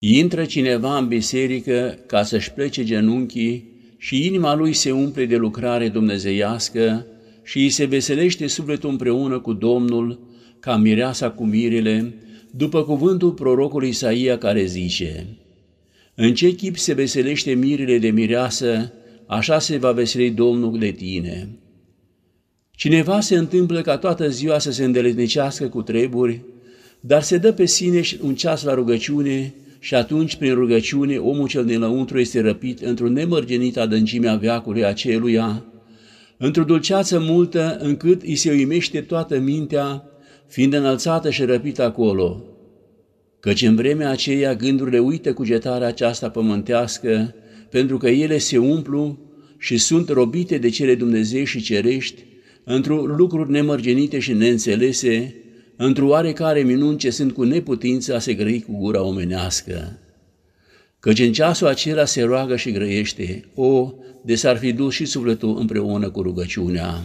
Intră cineva în biserică ca să-și plece genunchii și inima lui se umple de lucrare dumnezeiască și îi se veselește sufletul împreună cu Domnul, ca mireasa cu mirele, după cuvântul prorocului Isaia care zice, În ce chip se veselește mirele de mireasă, așa se va veseli Domnul de tine. Cineva se întâmplă ca toată ziua să se îndeletnicească cu treburi, dar se dă pe sine un ceas la rugăciune și atunci, prin rugăciune, omul cel dinăuntru este răpit într-o nemărgenită adâncime a veacului aceluia, într-o dulceață multă, încât îi se uimește toată mintea, fiind înălțată și răpită acolo. Căci în vremea aceea gândurile uită cugetarea aceasta pământească, pentru că ele se umplu și sunt robite de cele Dumnezei și cerești, într-o lucruri nemărgenite și neînțelese, într-o oarecare minuni ce sunt cu neputință a se grăi cu gura omenească. Căci în ceasul acela se roagă și grăiește, o, de s-ar fi dus și sufletul împreună cu rugăciunea.